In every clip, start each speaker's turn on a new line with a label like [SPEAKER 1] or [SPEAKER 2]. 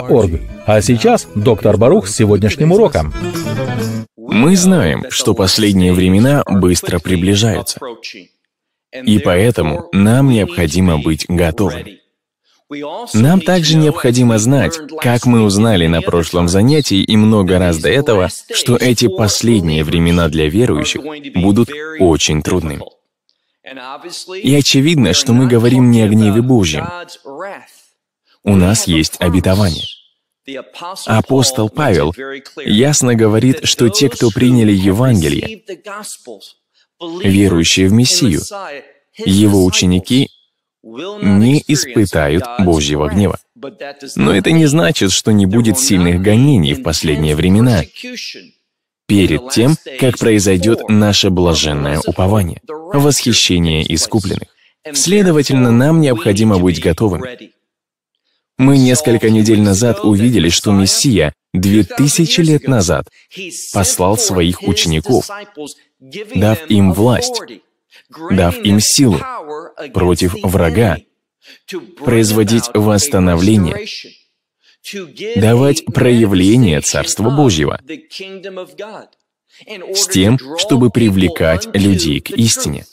[SPEAKER 1] Орг. А сейчас доктор Барух с
[SPEAKER 2] сегодняшним уроком. Мы знаем, что последние времена быстро приближаются. И поэтому нам необходимо быть готовыми. Нам также необходимо знать, как мы узнали на прошлом занятии и много раз до этого, что эти последние времена для верующих будут очень трудными. И очевидно, что мы говорим не о гневе Божьем, у нас есть обетование.
[SPEAKER 3] Апостол Павел ясно говорит, что те, кто приняли Евангелие,
[SPEAKER 2] верующие в Мессию, его ученики не испытают Божьего гнева. Но это не значит, что не будет сильных гонений в последние времена, перед тем, как произойдет наше блаженное упование, восхищение искупленных. Следовательно, нам необходимо быть готовыми. Мы несколько недель назад увидели, что Мессия две тысячи лет назад послал своих учеников, дав им власть, дав им силу против врага, производить восстановление, давать проявление Царства Божьего с тем, чтобы привлекать людей к истине,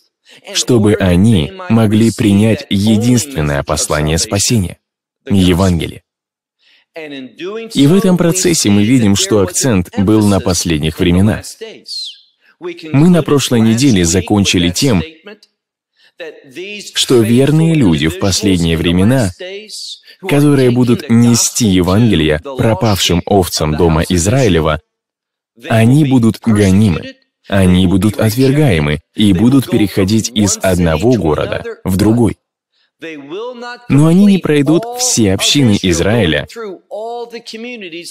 [SPEAKER 2] чтобы они могли принять единственное послание спасения. Евангелие. И в этом процессе мы видим, что акцент был на последних временах. Мы на прошлой неделе закончили тем, что верные люди в последние времена, которые будут нести Евангелие пропавшим овцам дома Израилева, они будут гонимы, они будут отвергаемы и будут переходить из одного города в другой. Но они не пройдут все общины Израиля,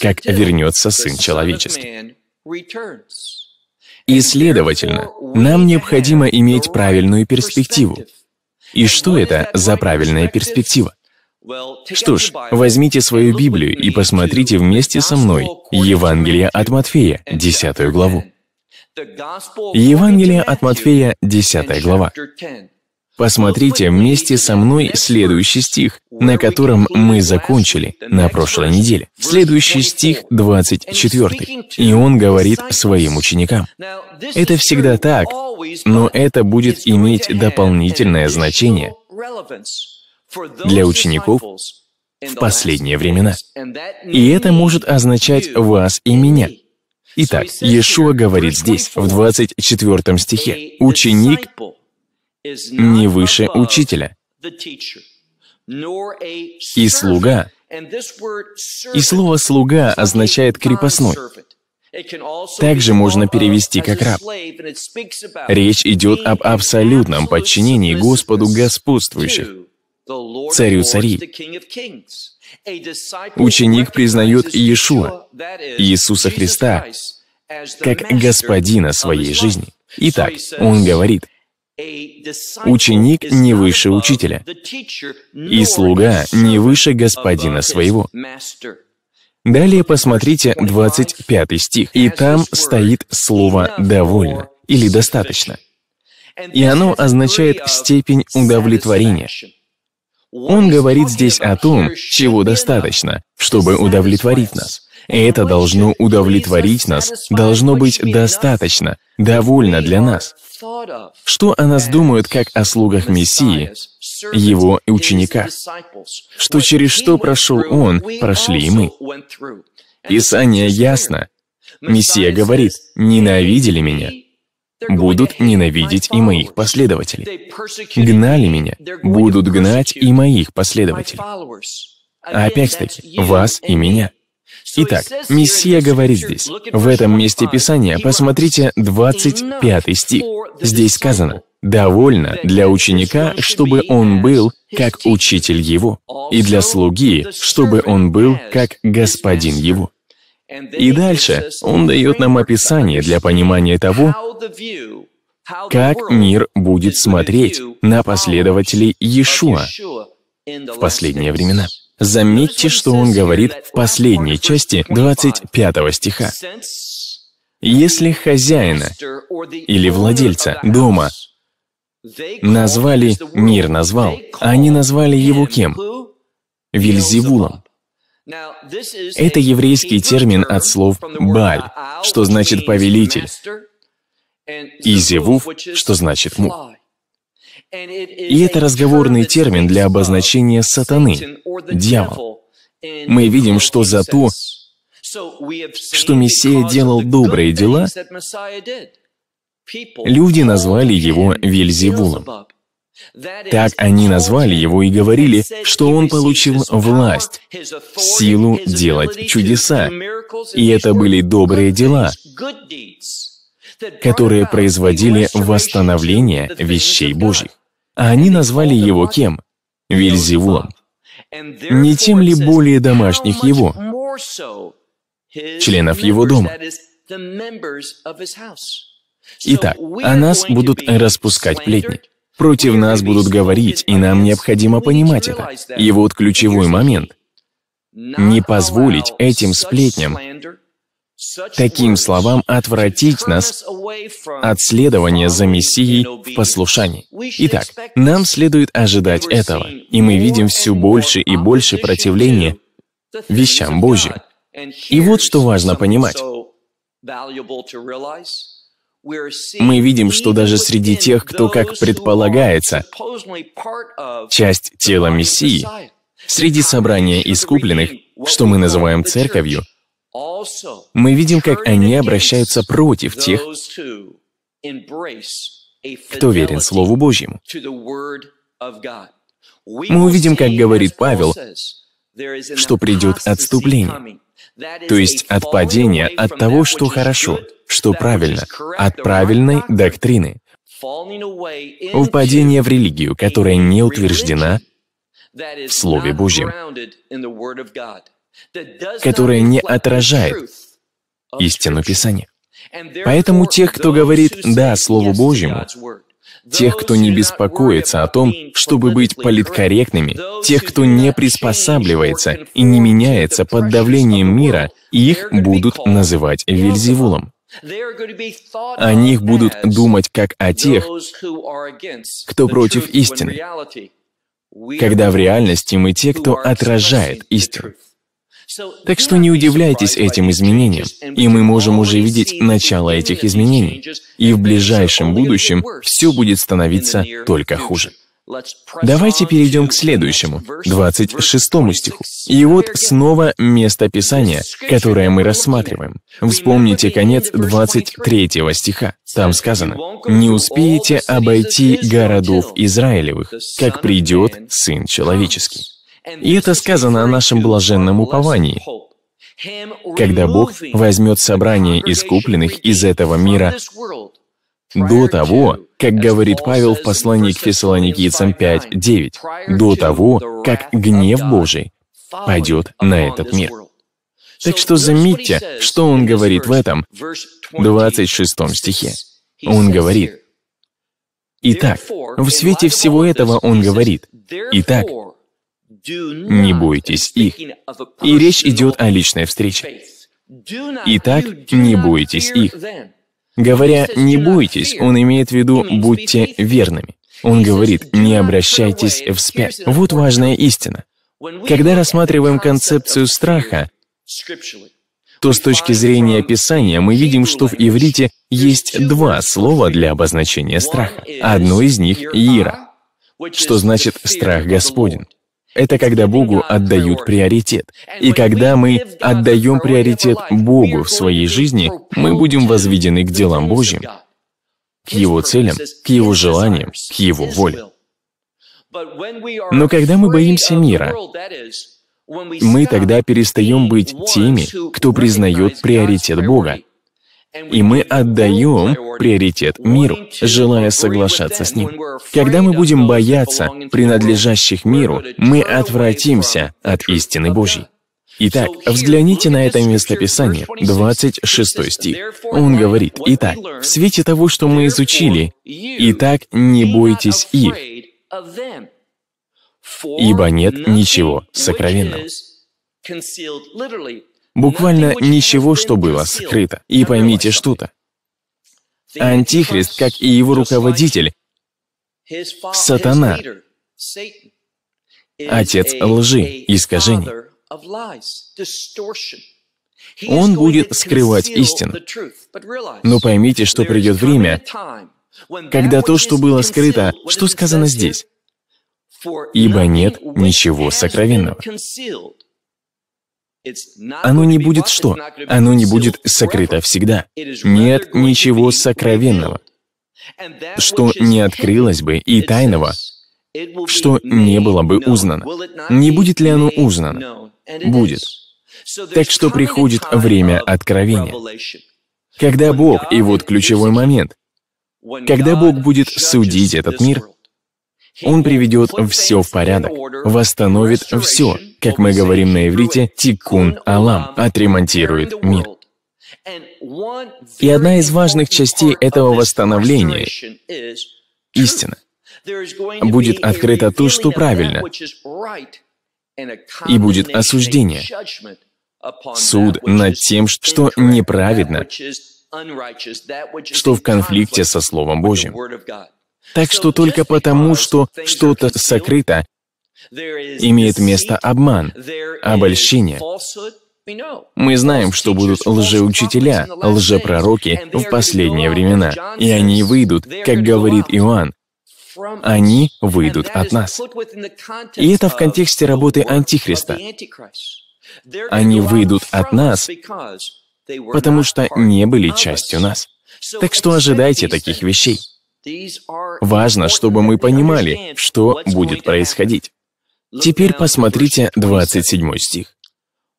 [SPEAKER 2] как вернется Сын
[SPEAKER 3] Человеческий.
[SPEAKER 2] И, следовательно, нам необходимо иметь правильную перспективу. И что это за правильная перспектива? Что ж, возьмите свою Библию и посмотрите вместе со мной Евангелие от Матфея, 10 главу. Евангелие от Матфея, 10 глава. Посмотрите вместе со мной следующий стих, на котором мы закончили на прошлой неделе. Следующий стих 24. И он говорит своим ученикам. Это всегда так, но это будет иметь дополнительное значение для учеников в последние времена. И это может означать вас и меня. Итак, Иешуа говорит здесь, в 24 стихе, «Ученик
[SPEAKER 3] не выше учителя.
[SPEAKER 2] И слуга. И слово «слуга» означает «крепостной». Также можно перевести как «раб». Речь идет об абсолютном подчинении Господу господствующих, царю царей. Ученик признает Иешуа, Иисуса Христа,
[SPEAKER 3] как господина
[SPEAKER 2] своей жизни. Итак, он говорит – Ученик не выше учителя,
[SPEAKER 3] и слуга
[SPEAKER 2] не выше господина своего. Далее посмотрите 25 стих, и там стоит слово «довольно» или «достаточно». И оно означает степень удовлетворения. Он говорит здесь о том, чего достаточно, чтобы удовлетворить нас. Это должно удовлетворить нас, должно быть достаточно, довольно для нас. Что о нас думают как о слугах Мессии, его учениках? Что через что прошел он, прошли и мы. Писание ясно. Мессия говорит, «Ненавидели меня, будут ненавидеть и моих последователей. Гнали меня, будут гнать и моих последователей». А опять-таки, вас и меня. Итак, Мессия говорит здесь, в этом месте Писания, посмотрите 25 стих. Здесь сказано, «Довольно для ученика, чтобы он был, как учитель его, и для слуги, чтобы он был, как господин его». И дальше он дает нам описание для понимания того, как мир будет смотреть на последователей Иешуа в последние времена. Заметьте, что он говорит в последней части 25 стиха. Если хозяина или владельца дома назвали, мир назвал, они назвали его кем? Вильзевулом.
[SPEAKER 3] Это
[SPEAKER 2] еврейский термин от слов «баль», что значит «повелитель», и «зевув», что значит «мух». И это разговорный термин для обозначения сатаны,
[SPEAKER 3] дьявол.
[SPEAKER 2] Мы видим, что за то,
[SPEAKER 3] что Мессия делал добрые дела,
[SPEAKER 2] люди назвали его Вельзевулом. Так они назвали его и говорили, что он получил власть, силу делать чудеса. И это были добрые дела, которые производили восстановление вещей Божьих а они назвали его кем? Вильзевулом.
[SPEAKER 3] Не
[SPEAKER 2] тем ли более домашних его,
[SPEAKER 3] членов его дома?
[SPEAKER 2] Итак, о а нас будут распускать плетни. Против нас будут говорить, и нам необходимо понимать это. И вот ключевой момент. Не позволить этим сплетням Таким словам отвратить нас от следования за Мессией в послушании. Итак, нам следует ожидать этого, и мы видим все больше и больше противления вещам Божьим. И вот что важно понимать. Мы видим, что даже среди тех, кто, как предполагается, часть тела Мессии, среди собрания искупленных, что мы называем церковью, мы видим, как они обращаются против тех, кто верен Слову Божьему. Мы увидим, как говорит Павел, что придет отступление, то есть отпадение от того, что хорошо, что правильно, от правильной доктрины, упадение в религию, которая не утверждена в Слове Божьем которое не отражает истину Писания. Поэтому тех, кто говорит «да» Слову Божьему, тех, кто не беспокоится о том, чтобы быть политкорректными, тех, кто не приспосабливается и не меняется под давлением мира, их будут называть Вельзевулом.
[SPEAKER 3] О них будут думать как о тех, кто против истины, когда в
[SPEAKER 2] реальности мы те, кто отражает истину. Так что не удивляйтесь этим изменениям, и мы можем уже видеть начало этих изменений, и в ближайшем будущем все будет становиться только хуже. Давайте перейдем к следующему, 26 стиху. И вот снова место Писания, которое мы рассматриваем. Вспомните конец 23 стиха. Там сказано, «Не успеете обойти городов Израилевых, как придет Сын Человеческий». И это сказано о нашем блаженном уповании, когда Бог возьмет собрание искупленных из этого мира до того, как говорит Павел в послании к Фессалоникийцам 5.9, до того, как гнев Божий пойдет на этот мир. Так что заметьте, что он говорит в этом 26 стихе. Он говорит, «Итак, в свете всего этого он говорит, «Итак, не бойтесь их. И речь идет о личной встрече. Итак, не бойтесь их. Говоря «не бойтесь», он имеет в виду «будьте верными». Он говорит «не обращайтесь вспять». Вот важная истина. Когда рассматриваем концепцию страха, то с точки зрения Писания мы видим, что в иврите есть два слова для обозначения страха. Одно из них — «ира», что значит «страх Господень». Это когда Богу отдают приоритет. И когда мы отдаем приоритет Богу в своей жизни, мы будем возведены к делам Божьим, к Его целям, к Его желаниям, к Его воле. Но когда мы боимся мира, мы тогда перестаем быть теми, кто признает приоритет Бога, и мы отдаем приоритет миру, желая соглашаться с ним. Когда мы будем бояться принадлежащих миру, мы отвратимся от истины Божьей. Итак, взгляните на это местописание, 26 стих. Он говорит, «Итак, в свете того, что мы изучили, итак, не бойтесь их, ибо нет ничего сокровенного». Буквально ничего, что было скрыто. И поймите что-то. Антихрист, как и его руководитель,
[SPEAKER 3] сатана, отец лжи, искажений.
[SPEAKER 2] Он будет скрывать истину. Но поймите, что придет время, когда то, что было скрыто, что сказано здесь? «Ибо нет ничего сокровенного». Оно не будет что? Оно не будет сокрыто всегда. Нет ничего сокровенного, что не открылось бы и тайного, что не было бы узнано. Не будет ли оно узнано? Будет. Так что приходит время откровения. Когда Бог, и вот ключевой момент, когда Бог будет судить этот мир, он приведет все в порядок, восстановит все, как мы говорим на иврите, тикун алам, отремонтирует мир. И одна из важных частей этого восстановления
[SPEAKER 3] — истина. Будет открыто то, что правильно,
[SPEAKER 2] и будет осуждение, суд над тем, что неправедно, что в конфликте со Словом Божьим. Так что только потому, что что-то сокрыто, имеет место обман, обольщение. Мы знаем, что будут лжеучителя, лжепророки в последние времена, и они выйдут, как говорит Иоанн, они выйдут от нас. И это в контексте работы Антихриста. Они выйдут от нас, потому что не были частью нас. Так что ожидайте таких вещей. Важно, чтобы мы понимали, что будет происходить. Теперь посмотрите 27 стих.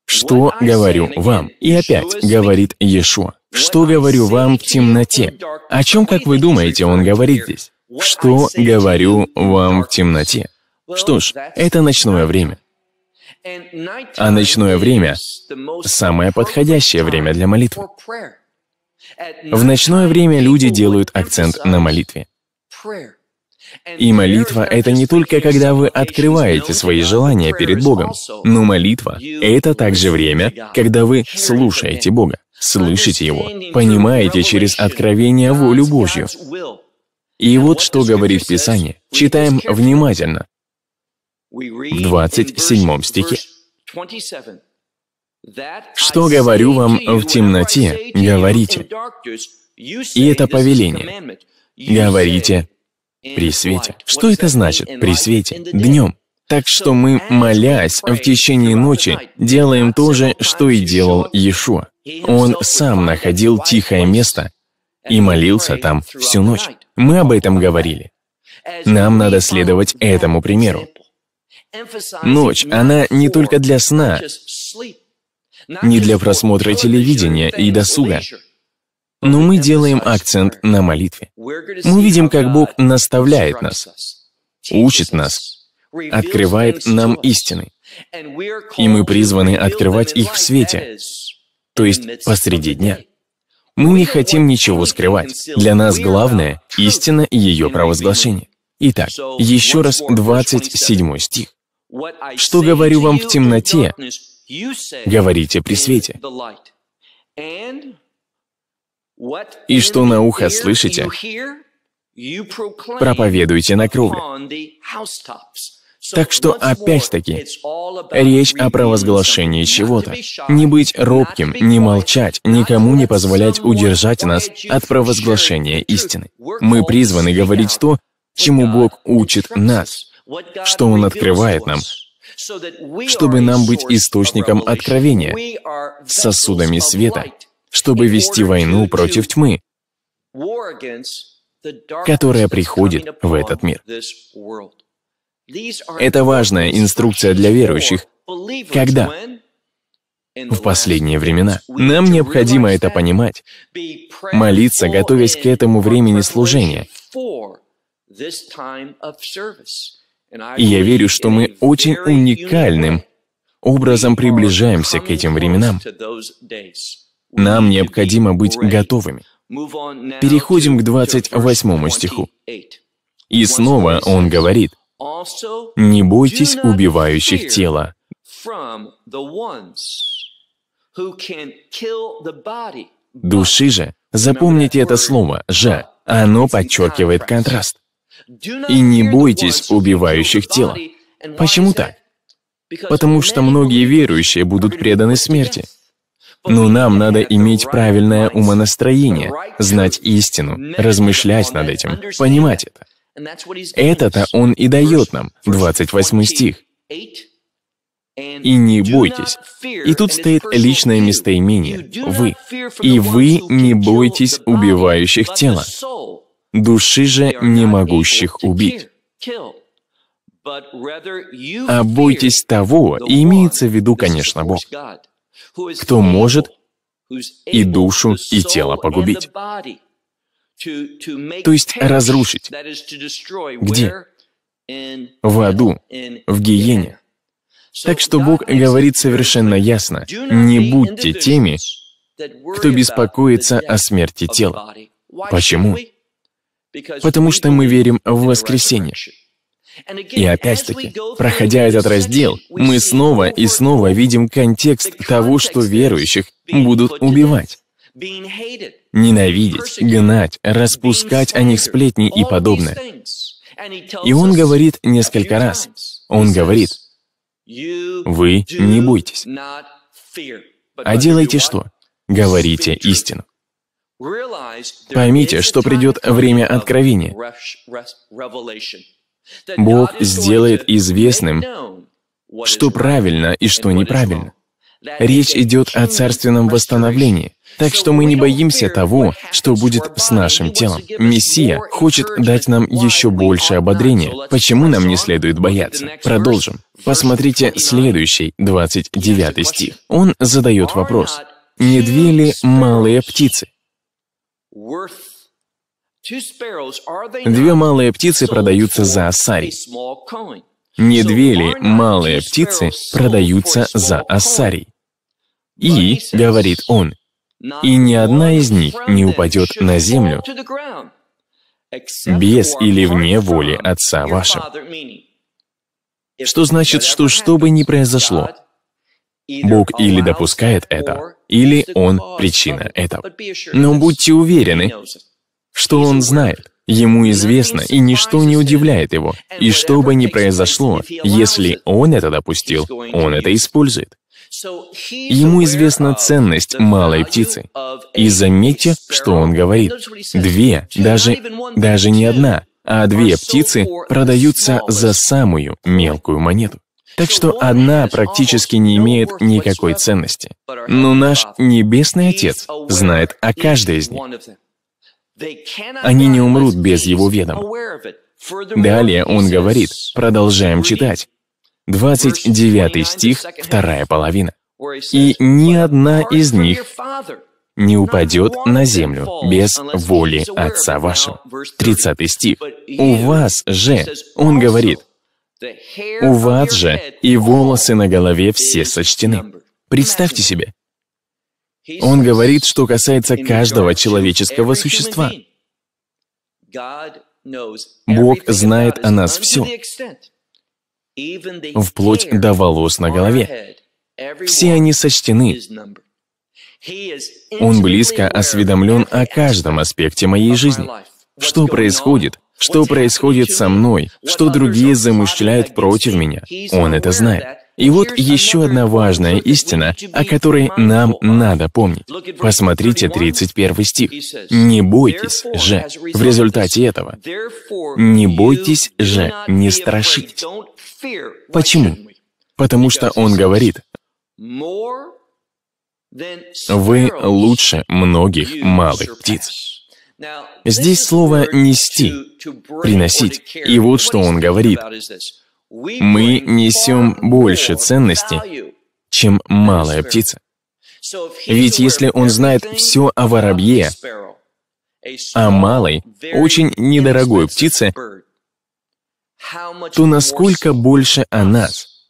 [SPEAKER 2] «Что говорю вам?» И опять говорит Ешо. «Что говорю вам в темноте?» О чем, как вы думаете, он говорит здесь? «Что говорю вам в темноте?» Что ж, это ночное время. А ночное время – самое подходящее время для молитвы.
[SPEAKER 3] В ночное
[SPEAKER 2] время люди делают акцент на молитве. И молитва — это не только когда вы открываете свои желания перед Богом, но молитва — это также время, когда вы слушаете Бога, слышите Его, понимаете через откровение волю Божью. И вот что говорит Писание. Читаем внимательно. В 27 стихе. Что говорю вам в темноте, говорите. И это повеление. Говорите при свете. Что это значит при свете, днем? Так что мы, молясь в течение ночи, делаем то же, что и делал Иешуа. Он сам находил тихое место и молился там всю ночь. Мы об этом говорили. Нам надо следовать этому примеру. Ночь, она не только для сна, не для просмотра телевидения и досуга. Но мы делаем акцент на молитве.
[SPEAKER 3] Мы видим, как
[SPEAKER 2] Бог наставляет нас, учит нас, открывает нам истины. И мы призваны открывать их в свете, то есть посреди дня. Мы не хотим ничего скрывать. Для нас главное — истина и ее провозглашение. Итак, еще раз 27 стих. «Что говорю вам в темноте, говорите при свете. И что на ухо слышите,
[SPEAKER 3] проповедуйте на кровле. Так что, опять-таки,
[SPEAKER 2] речь о провозглашении чего-то. Не быть робким, не молчать, никому не позволять удержать нас от провозглашения истины. Мы призваны говорить то, чему Бог учит нас, что Он открывает нам, чтобы нам быть источником откровения, сосудами света, чтобы вести войну против тьмы, которая приходит в этот мир. Это важная инструкция для верующих. Когда? В последние времена. Нам необходимо это понимать, молиться, готовясь к этому времени служения, и я верю, что мы очень уникальным образом приближаемся к этим временам. Нам необходимо быть готовыми.
[SPEAKER 3] Переходим
[SPEAKER 2] к 28 стиху. И снова он говорит, «Не бойтесь убивающих тела». Души же, запомните это слово же, оно подчеркивает контраст. И не бойтесь убивающих тела. Почему так? Потому что многие верующие будут преданы смерти. Но нам надо иметь правильное умонастроение, знать истину, размышлять над этим, понимать это. Это-то Он и дает нам, 28 стих. «И не бойтесь». И тут стоит личное местоимение «вы». «И вы не бойтесь убивающих тела души же не могущих убить. А бойтесь того, и имеется в виду, конечно, Бог, кто может и душу, и тело погубить. То есть разрушить. Где? В аду, в гиене. Так что Бог говорит совершенно ясно, не будьте теми, кто беспокоится о смерти тела. Почему? потому что мы верим в воскресение. И опять-таки, проходя этот раздел, мы снова и снова видим контекст того, что верующих будут убивать, ненавидеть, гнать, распускать о них сплетни и подобное. И он говорит несколько раз, он говорит, «Вы не бойтесь, а делайте что? Говорите истину».
[SPEAKER 3] Поймите, что придет время откровения. Бог сделает известным, что правильно
[SPEAKER 2] и что неправильно. Речь идет о царственном восстановлении, так что мы не боимся того, что будет с нашим телом. Мессия хочет дать нам еще больше ободрения. Почему нам не следует бояться? Продолжим. Посмотрите следующий, 29 стих. Он задает вопрос. «Не две ли малые птицы?» Две малые птицы продаются за асари. Не две ли малые птицы продаются за асари? И, говорит он, и ни одна из них не упадет на землю без или вне воли Отца вашего. Что значит, что что бы ни произошло, Бог или допускает это, или Он причина этого. Но будьте уверены, что Он знает, Ему известно, и ничто не удивляет его. И что бы ни произошло, если он это допустил, он это использует. Ему известна ценность малой птицы. И заметьте, что он говорит. Две, даже, даже не одна, а две птицы продаются за самую мелкую монету. Так что одна практически не имеет никакой ценности. Но наш Небесный Отец знает о каждой из них. Они не умрут без его ведома.
[SPEAKER 3] Далее он говорит,
[SPEAKER 2] продолжаем читать. 29 стих, вторая половина. «И ни одна из них не упадет на землю без воли Отца вашего». 30 стих. «У вас же», он говорит, у вас же и волосы на голове все сочтены. Представьте себе. Он говорит, что касается каждого человеческого существа. Бог знает о нас все, вплоть до волос на
[SPEAKER 3] голове. Все
[SPEAKER 2] они сочтены. Он близко осведомлен о каждом аспекте моей жизни. Что происходит? что происходит со мной, что другие замышляют против меня. Он это знает. И вот еще одна важная истина, о которой нам надо помнить. Посмотрите 31 стих. «Не бойтесь же». В результате этого «не бойтесь же, не страшитесь». Почему? Потому что он говорит, «Вы лучше многих малых птиц». Здесь слово «нести», «приносить». И вот что он говорит. «Мы несем больше ценности, чем малая птица». Ведь если он знает все о воробье,
[SPEAKER 3] о малой,
[SPEAKER 2] очень недорогой птице, то насколько больше о нас?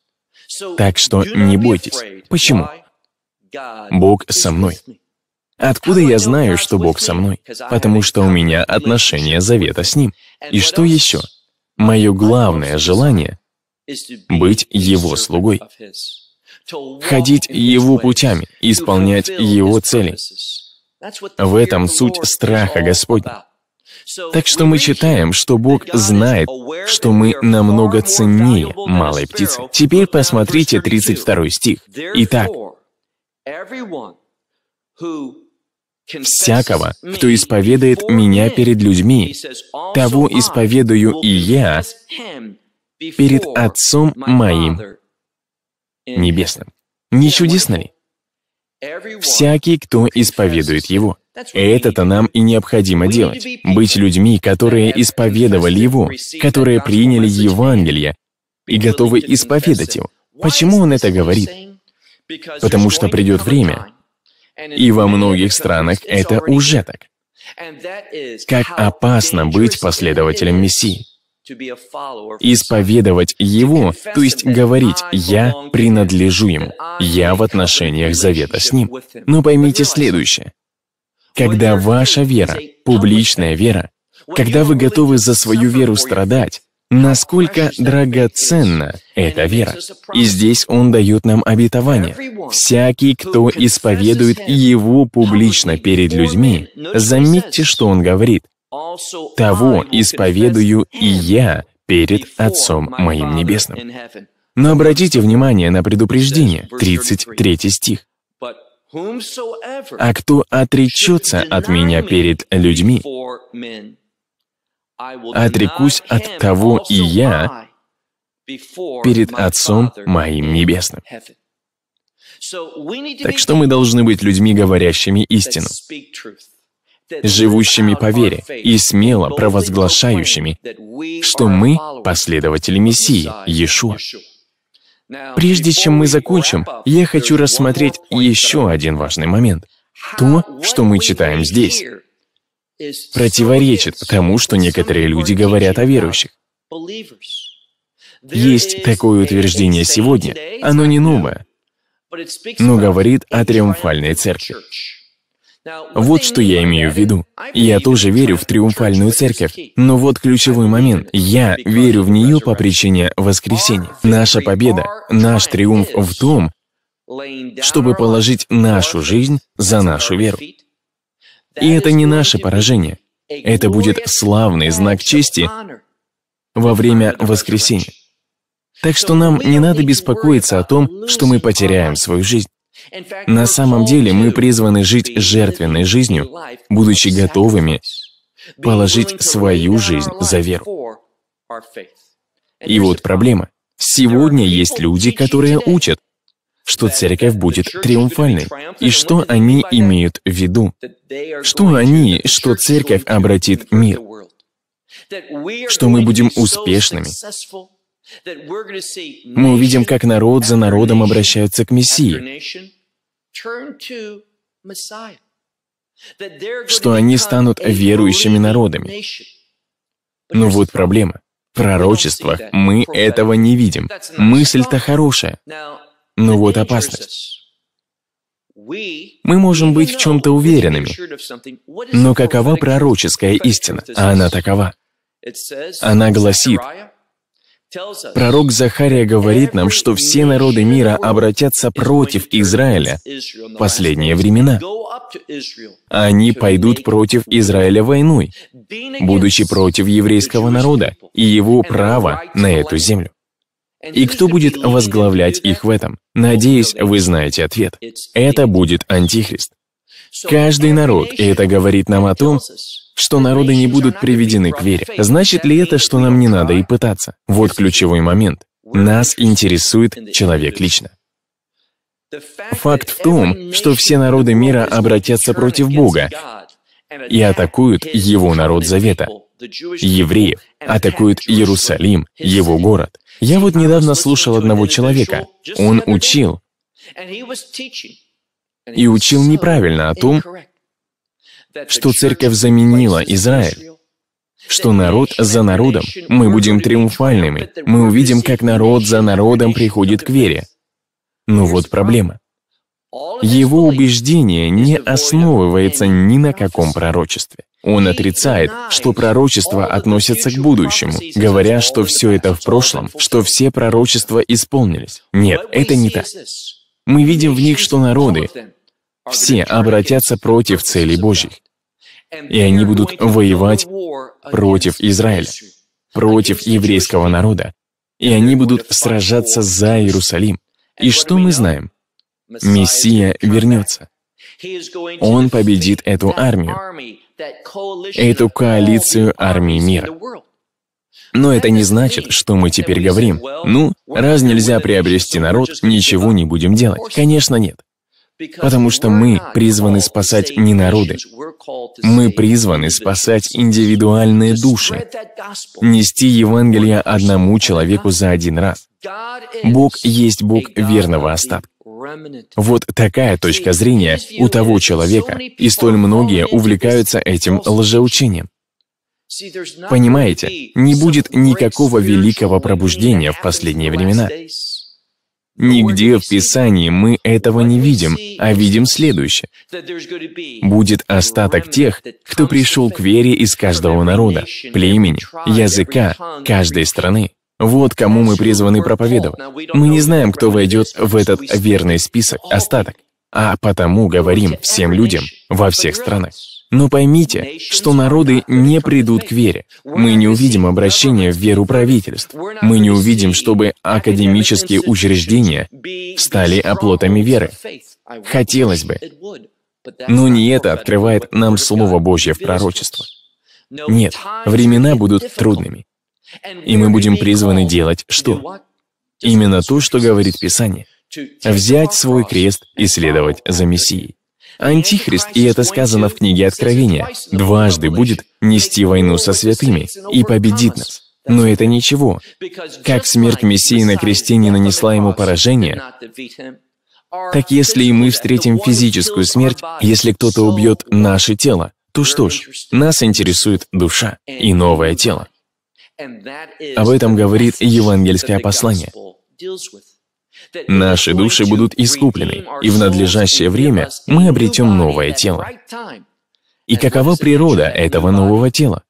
[SPEAKER 2] Так что не бойтесь. Почему? Бог со мной. Откуда я знаю, что Бог со мной? Потому что у меня отношение завета с Ним. И что еще? Мое главное желание — быть Его слугой, ходить Его путями, исполнять Его цели. В этом суть страха Господня. Так что мы читаем, что Бог знает, что мы намного ценнее малой птицы. Теперь посмотрите 32 стих. Итак,
[SPEAKER 3] всякого, кто
[SPEAKER 2] исповедает меня перед людьми, того исповедую и я
[SPEAKER 3] перед Отцом моим небесным.
[SPEAKER 2] Не чудесно ли? Всякий, кто исповедует его. Это-то нам и необходимо делать. Быть людьми, которые исповедовали его, которые приняли Евангелие и готовы исповедать его. Почему он это говорит? Потому что придет время, и во многих странах это уже так. Как опасно быть последователем Мессии. Исповедовать Его, то есть говорить «Я принадлежу Ему, я в отношениях завета с Ним». Но поймите следующее. Когда ваша вера, публичная вера, когда вы готовы за свою веру страдать, насколько драгоценна эта вера. И здесь Он дает нам обетование. «Всякий, кто исповедует Его публично перед людьми, заметьте, что Он говорит, «Того исповедую и я перед Отцом моим Небесным». Но обратите внимание на предупреждение, 33 стих.
[SPEAKER 3] «А кто отречется от Меня перед людьми, отрекусь
[SPEAKER 2] от того и я перед Отцом моим Небесным. Так что мы должны быть людьми, говорящими истину, живущими по вере и смело провозглашающими, что мы последователи Мессии, Иешуа. Прежде чем мы закончим, я хочу рассмотреть еще один важный момент. То, что мы читаем здесь противоречит тому, что некоторые люди говорят о верующих. Есть такое утверждение сегодня, оно не новое, но говорит о триумфальной церкви. Вот что я имею в виду. Я тоже верю в триумфальную церковь, но вот ключевой момент. Я верю в нее по причине воскресения. Наша победа, наш триумф в том, чтобы положить нашу жизнь за нашу веру. И это не наше поражение. Это будет славный знак чести во время воскресения. Так что нам не надо беспокоиться о том, что мы потеряем свою жизнь. На самом деле мы призваны жить жертвенной жизнью, будучи готовыми положить свою жизнь за веру. И вот проблема. Сегодня есть люди, которые учат, что церковь будет триумфальной, и что они имеют в виду, что они, что церковь обратит мир, что мы будем успешными,
[SPEAKER 3] мы увидим, как
[SPEAKER 2] народ за народом обращаются к Мессии, что они станут верующими народами. Но вот проблема. В пророчествах мы этого не видим. Мысль-то хорошая. Но ну вот опасность. Мы можем быть в чем-то уверенными, но какова пророческая истина? А она такова.
[SPEAKER 3] Она гласит, пророк
[SPEAKER 2] Захария говорит нам, что все народы мира обратятся против Израиля в последние времена. Они пойдут против Израиля войной, будучи против еврейского народа и его права на эту землю. И кто будет возглавлять их в этом? Надеюсь, вы знаете ответ. Это будет Антихрист. Каждый народ, и это говорит нам о том, что народы не будут приведены к вере. Значит ли это, что нам не надо и пытаться? Вот ключевой момент. Нас интересует человек лично. Факт в том, что все народы мира обратятся против Бога и атакуют его народ Завета.
[SPEAKER 3] Евреи
[SPEAKER 2] атакуют Иерусалим, его город. Я вот недавно слушал одного человека. Он учил. И учил неправильно о том, что церковь заменила Израиль что народ за народом, мы будем триумфальными, мы увидим, как народ за народом приходит к вере. Но вот проблема. Его убеждение не основывается ни на каком пророчестве. Он отрицает, что пророчества относятся к будущему, говоря, что все это в прошлом, что все пророчества исполнились. Нет, это не так. Мы видим в них, что народы, все обратятся против целей Божьих, и они будут воевать против Израиля, против еврейского народа, и они будут сражаться за Иерусалим. И что мы знаем? Мессия вернется. Он победит эту армию, эту коалицию армии мира. Но это не значит, что мы теперь говорим, ну, раз нельзя приобрести народ, ничего не будем делать. Конечно, нет. Потому что мы призваны спасать не народы. Мы призваны спасать индивидуальные души, нести Евангелие одному человеку за один раз. Бог есть Бог верного остатка. Вот такая точка зрения у того человека, и столь многие увлекаются этим лжеучением. Понимаете, не будет никакого великого пробуждения в последние времена. Нигде в Писании мы этого не видим, а видим следующее. Будет остаток тех, кто пришел к вере из каждого народа, племени, языка, каждой страны. Вот кому мы призваны проповедовать. Мы не знаем, кто войдет в этот верный список, остаток, а потому говорим всем людям во всех странах. Но поймите, что народы не придут к вере. Мы не увидим обращения в веру правительств. Мы не увидим, чтобы академические учреждения стали оплотами веры. Хотелось бы. Но не это открывает нам Слово Божье в пророчество. Нет, времена будут трудными. И мы будем призваны делать что? Именно то, что говорит Писание. Взять свой крест и следовать за Мессией. Антихрист, и это сказано в книге Откровения, дважды будет нести войну со святыми и победит нас. Но это ничего. Как смерть Мессии на кресте не нанесла ему поражение, так если и мы встретим физическую смерть, если кто-то убьет наше тело, то что ж, нас интересует душа и новое тело. Об этом говорит евангельское послание. Наши души будут искуплены, и в надлежащее время мы обретем новое тело. И какова природа этого нового тела?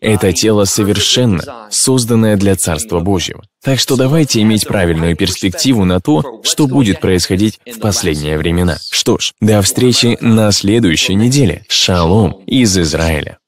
[SPEAKER 2] Это тело совершенно, созданное для Царства Божьего. Так что давайте иметь правильную перспективу на то, что будет происходить в последние времена. Что ж, до встречи на следующей неделе. Шалом из Израиля.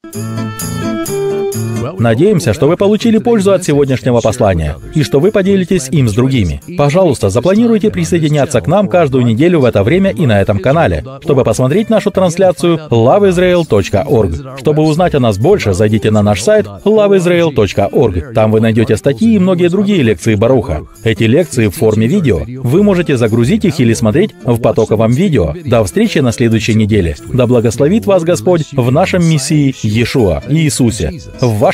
[SPEAKER 2] Надеемся, что вы получили пользу
[SPEAKER 1] от сегодняшнего послания и что вы поделитесь им с другими. Пожалуйста, запланируйте присоединяться к нам каждую неделю в это время и на этом канале. Чтобы посмотреть нашу трансляцию, loveisrael.org. Чтобы узнать о нас больше, зайдите на наш сайт loveisrael.org. Там вы найдете статьи и многие другие лекции Баруха. Эти лекции в форме видео. Вы можете загрузить их или смотреть в потоковом видео. До встречи на следующей неделе. Да благословит вас Господь в нашем Мессии Иешуа, Иисусе, в вашем